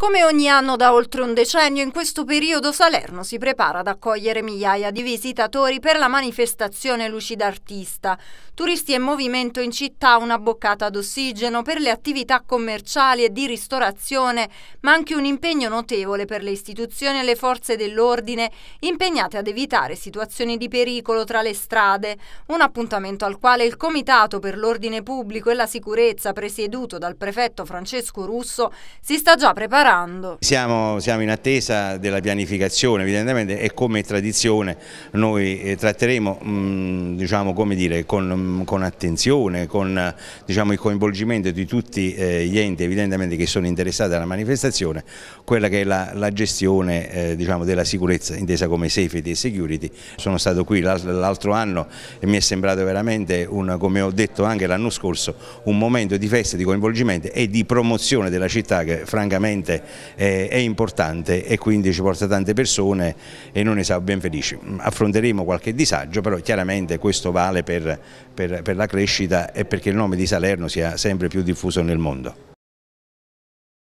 Come ogni anno da oltre un decennio, in questo periodo Salerno si prepara ad accogliere migliaia di visitatori per la manifestazione Lucida Artista. Turisti e movimento in città, una boccata d'ossigeno per le attività commerciali e di ristorazione, ma anche un impegno notevole per le istituzioni e le forze dell'ordine impegnate ad evitare situazioni di pericolo tra le strade. Un appuntamento al quale il Comitato per l'Ordine Pubblico e la Sicurezza, presieduto dal prefetto Francesco Russo, si sta già preparando preparando? Siamo, siamo, in attesa della pianificazione, evidentemente e come tradizione noi eh, tratteremo mm, diciamo, come dire, con, mm, con attenzione, con diciamo, il coinvolgimento di tutti eh, gli enti evidentemente che sono interessati alla manifestazione, quella che è la, la gestione eh, diciamo, della sicurezza intesa come safety e security. Sono stato qui l'altro anno e mi è sembrato veramente, un, come ho detto anche l'anno scorso, un momento di festa, di coinvolgimento e di promozione della città che francamente locale eh, è, è importante e quindi ci porta tante persone e noi ne siamo ben felici. Mm, affronteremo qualche disagio, però chiaramente questo vale per, per, per la crescita e perché il nome di Salerno sia sempre più diffuso nel mondo.